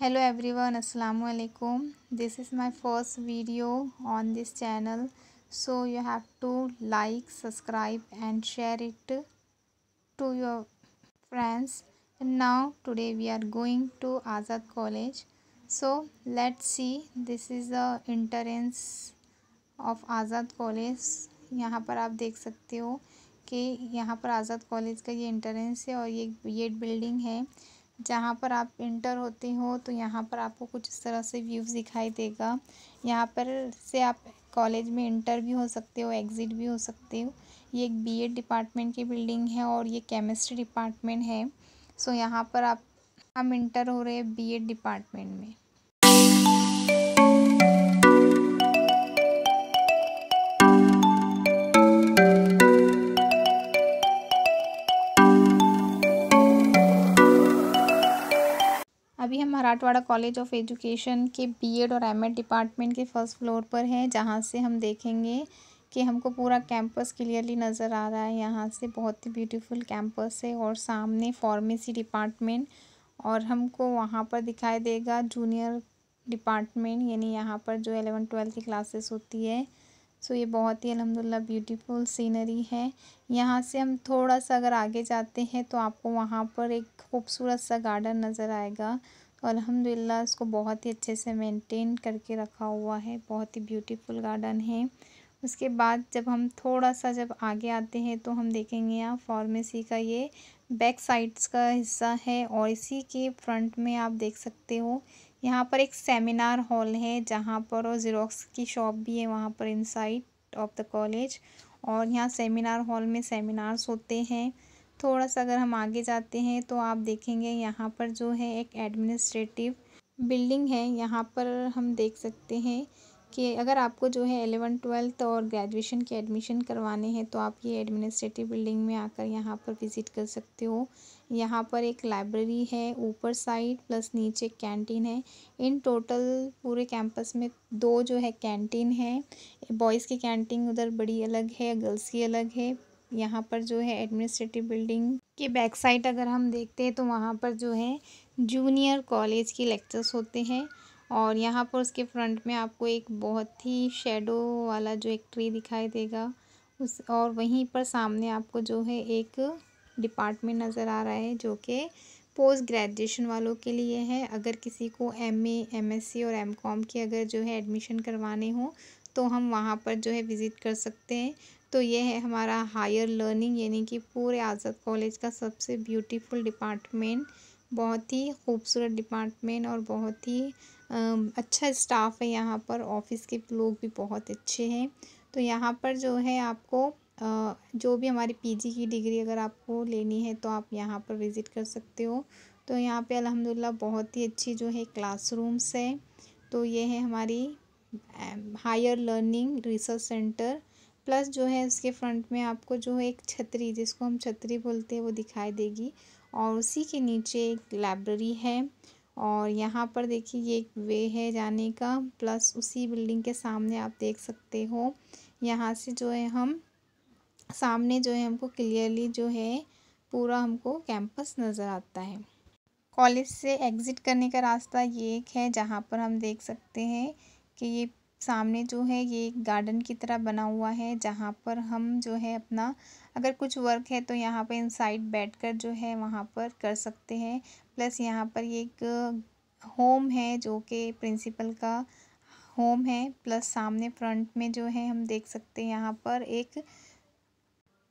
hello every one असलकुम this is my first video on this channel so you have to like subscribe and share it to your friends now today we are going to Azad college so let see this is the entrance of Azad college यहाँ पर आप देख सकते हो कि यहाँ पर आज़ाद college का ये इंटरेंस है और ये येट बिल्डिंग है जहाँ पर आप इंटर होते हो तो यहाँ पर आपको कुछ इस तरह से व्यूज़ दिखाई देगा यहाँ पर से आप कॉलेज में इंटर भी हो सकते हो एग्ज़िट भी हो सकते हो ये एक बीएड डिपार्टमेंट की बिल्डिंग है और ये केमिस्ट्री डिपार्टमेंट है सो यहाँ पर आप हम इंटर हो रहे हैं बीएड डिपार्टमेंट में अभी हम मराठवाड़ा कॉलेज ऑफ एजुकेशन के बीएड और एमएड डिपार्टमेंट के फर्स्ट फ्लोर पर हैं जहाँ से हम देखेंगे कि हमको पूरा कैंपस क्लियरली नज़र आ रहा है यहाँ से बहुत ही ब्यूटीफुल कैंपस है और सामने फार्मेसी डिपार्टमेंट और हमको वहाँ पर दिखाई देगा जूनियर डिपार्टमेंट यानी यहाँ पर जो एलेवन ट्वेल्थ की क्लासेस होती है सो ये बहुत ही अलहमदिल्ला ब्यूटीफुल सीनरी है यहाँ से हम थोड़ा सा अगर आगे जाते हैं तो आपको वहाँ पर एक खूबसूरत सा गार्डन नज़र आएगा और अलहमदिल्ला इसको बहुत ही अच्छे से मेंटेन करके रखा हुआ है बहुत ही ब्यूटीफुल गार्डन है उसके बाद जब हम थोड़ा सा जब आगे आते हैं तो हम देखेंगे यहाँ फार्मेसी का ये बैक साइड्स का हिस्सा है और इसी के फ्रंट में आप देख सकते हो यहाँ पर एक सेमिनार हॉल है जहाँ पर और ज़ीरोक्स की शॉप भी है वहाँ पर इनसाइड ऑफ द कॉलेज और यहाँ सेमिनार हॉल में सेमिनार्स होते हैं थोड़ा सा अगर हम आगे जाते हैं तो आप देखेंगे यहाँ पर जो है एक एडमिनिस्ट्रेटिव बिल्डिंग है यहाँ पर हम देख सकते हैं कि अगर आपको जो है एलेवन ट्वेल्थ और ग्रेजुएशन के एडमिशन करवाने हैं तो आप ये एडमिनिस्ट्रेटिव बिल्डिंग में आकर यहाँ पर विज़िट कर सकते हो यहाँ पर एक लाइब्रेरी है ऊपर साइड प्लस नीचे कैंटीन है इन टोटल पूरे कैंपस में दो जो है कैंटीन है बॉयज़ की कैंटीन उधर बड़ी अलग है गर्ल्स की अलग है यहाँ पर जो है एडमिनिस्ट्रेटिव बिल्डिंग के बैक साइड अगर हम देखते हैं तो वहाँ पर जो है जूनियर कॉलेज के लेक्चर्स होते हैं और यहाँ पर उसके फ्रंट में आपको एक बहुत ही शेडो वाला जो एक ट्री दिखाई देगा उस और वहीं पर सामने आपको जो है एक डिपार्टमेंट नज़र आ रहा है जो कि पोस्ट ग्रेजुएशन वालों के लिए है अगर किसी को एम एमएससी और एमकॉम की अगर जो है एडमिशन करवाने हो तो हम वहाँ पर जो है विज़िट कर सकते हैं तो ये है हमारा हायर लर्निंग यानी कि पूरे आज़ाद कॉलेज का सबसे ब्यूटीफुल डिपार्टमेंट बहुत ही खूबसूरत डिपार्टमेंट और बहुत ही अच्छा स्टाफ है यहाँ पर ऑफिस के लोग भी बहुत अच्छे हैं तो यहाँ पर जो है आपको जो भी हमारी पीजी की डिग्री अगर आपको लेनी है तो आप यहाँ पर विज़िट कर सकते हो तो यहाँ पे अल्हम्दुलिल्लाह बहुत ही अच्छी जो है क्लासरूम्स है तो ये है हमारी higher learning research centre plus जो है उसके फ्रंट में आपको जो है एक छतरी जिसको हम छतरी बोलते हैं वो दिखाई देगी और उसी के नीचे एक लाइब्रेरी है और यहाँ पर देखिए ये एक वे है जाने का प्लस उसी बिल्डिंग के सामने आप देख सकते हो यहाँ से जो है हम सामने जो है हमको क्लियरली जो है पूरा हमको कैंपस नज़र आता है कॉलेज से एग्ज़िट करने का रास्ता ये एक है जहाँ पर हम देख सकते हैं कि ये सामने जो है ये एक गार्डन की तरह बना हुआ है जहाँ पर हम जो है अपना अगर कुछ वर्क है तो यहाँ पर इन साइड बैठ कर जो है वहाँ पर कर सकते हैं प्लस यहाँ पर ये एक होम है जो कि प्रिंसिपल का होम है प्लस सामने फ्रंट में जो है हम देख सकते हैं यहाँ पर एक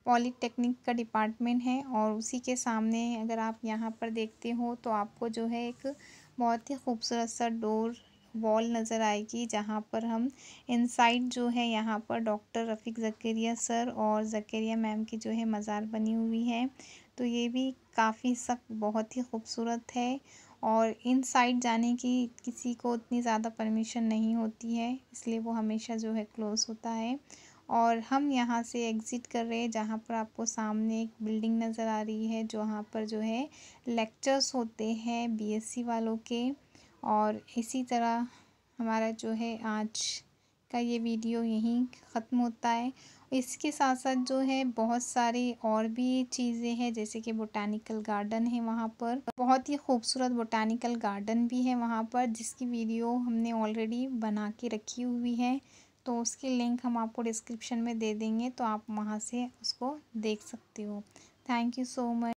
पॉलीटेक्निक का डिपार्टमेंट है और उसी के सामने अगर आप यहाँ पर देखते हो तो आपको जो है एक बहुत ही खूबसूरत सा डोर वॉल नज़र आएगी जहाँ पर हम इनसाइड जो है यहाँ पर डॉक्टर रफ़ीक ज़केरिया सर और ज़केरिया मैम की जो है मज़ार बनी हुई है तो ये भी काफ़ी सख्त बहुत ही खूबसूरत है और इन साइड जाने की किसी को उतनी ज़्यादा परमिशन नहीं होती है इसलिए वो हमेशा जो है क्लोज़ होता है और हम यहाँ से एग्ज़िट कर रहे हैं जहाँ पर आपको सामने एक बिल्डिंग नज़र आ रही है जहाँ पर जो है लेक्चर्स होते हैं बीएससी वालों के और इसी तरह हमारा जो है आज का ये वीडियो यहीं ख़त्म होता है इसके साथ साथ जो है बहुत सारी और भी चीज़ें हैं जैसे कि बोटानिकल गार्डन है वहाँ पर बहुत ही खूबसूरत बोटानिकल गार्डन भी है वहाँ पर जिसकी वीडियो हमने ऑलरेडी बना के रखी हुई है तो उसकी लिंक हम आपको डिस्क्रिप्शन में दे देंगे तो आप वहाँ से उसको देख सकते हो थैंक यू सो मच